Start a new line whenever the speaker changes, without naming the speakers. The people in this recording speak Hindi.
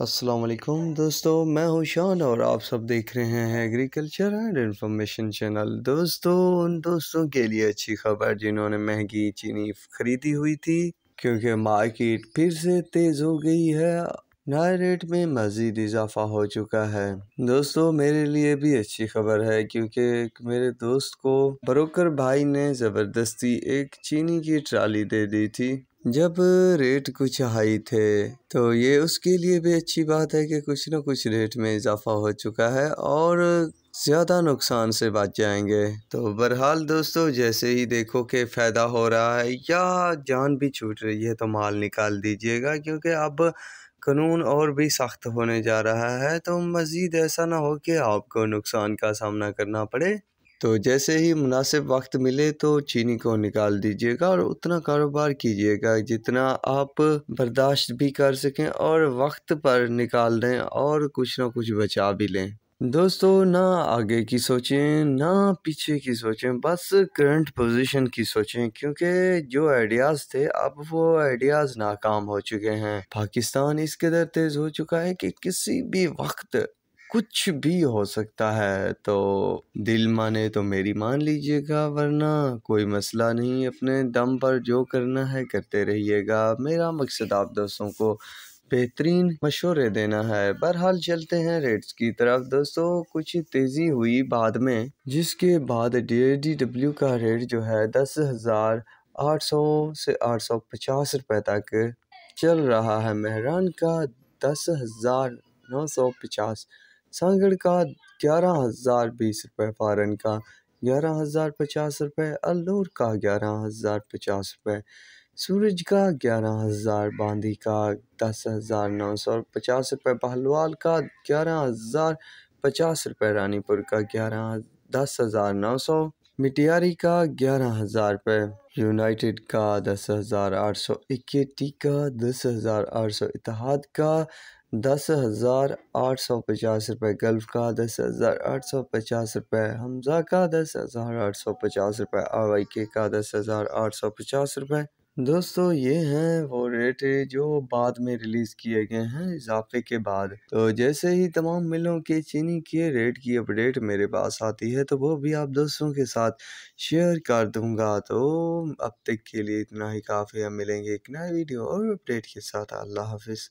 असलम दोस्तों मैं हूं शान और आप सब देख रहे हैं एग्रीकल्चर एंड इंफॉर्मेशन चैनल दोस्तों उन दोस्तों के लिए अच्छी खबर जिन्होंने महंगी चीनी खरीदी हुई थी क्योंकि मार्केट फिर से तेज़ हो गई है नए रेट में मज़ीद इजाफा हो चुका है दोस्तों मेरे लिए भी अच्छी खबर है क्योंकि मेरे दोस्त को ब्रोकर भाई ने ज़बरदस्ती एक चीनी की ट्राली दे दी थी जब रेट कुछ हाई थे तो ये उसके लिए भी अच्छी बात है कि कुछ ना कुछ रेट में इजाफा हो चुका है और ज़्यादा नुकसान से बच जाएंगे तो बहरहाल दोस्तों जैसे ही देखो कि फ़ायदा हो रहा है या जान भी छूट रही है तो माल निकाल दीजिएगा क्योंकि अब कानून और भी सख्त होने जा रहा है तो मज़ीद ऐसा ना हो कि आपको नुकसान का सामना करना पड़े तो जैसे ही मुनासिब वक्त मिले तो चीनी को निकाल दीजिएगा और उतना कारोबार कीजिएगा जितना आप बर्दाश्त भी कर सकें और वक्त पर निकाल दें और कुछ ना कुछ बचा भी लें दोस्तों ना आगे की सोचें ना पीछे की सोचें बस करंट पोजीशन की सोचें क्योंकि जो आइडियाज़ थे अब वो आइडियाज़ नाकाम हो चुके हैं पाकिस्तान इस कदर तेज़ हो चुका है कि किसी भी वक्त कुछ भी हो सकता है तो दिल माने तो मेरी मान लीजिएगा वरना कोई मसला नहीं अपने दम पर जो करना है करते रहिएगा मेरा मकसद आप दोस्तों को बेहतरीन मशवरे देना है बहरहाल चलते हैं रेट्स की तरफ दोस्तों कुछ तेज़ी हुई बाद में जिसके बाद डी डब्ल्यू का रेट जो है दस हज़ार आठ सौ से आठ सौ पचास रुपये तक चल रहा है मेहरान का दस हज़ार नौ सौ पचास सांगड़ का ग्यारह हज़ार बीस रुपये फारन का ग्यारह हज़ार पचास रुपये अल्लूर का ग्यारह हज़ार पचास रुपये सूरज का ग्यारह हज़ार बांदी का दस हज़ार नौ सौ पचास रुपये बहलवाल का ग्यारह हज़ार पचास रुपये रानीपुर का ग्यारह दस हज़ार नौ सौ मिटियारी का ग्यारह हज़ार रुपये यूनाइटेड का दस हज़ार आठ सौ इक्याटी का दस हज़ार आठ सौ इतिहाद का दस हज़ार आठ सौ पचास रुपये गल्फ का दस हज़ार आठ सौ पचास रुपये हमज़ा का दस हज़ार आठ सौ पचास रुपये आवाई के का दस हज़ार आठ सौ पचास रुपये दोस्तों ये हैं वो रेट जो बाद में रिलीज़ किए गए हैं इजाफे के बाद तो जैसे ही तमाम मिलों के चीनी के रेट की अपडेट मेरे पास आती है तो वो भी आप दोस्तों के साथ शेयर कर दूंगा तो अब तक के लिए इतना ही काफ़ी है मिलेंगे एक नए वीडियो और अपडेट के साथ अल्लाह हाफिज़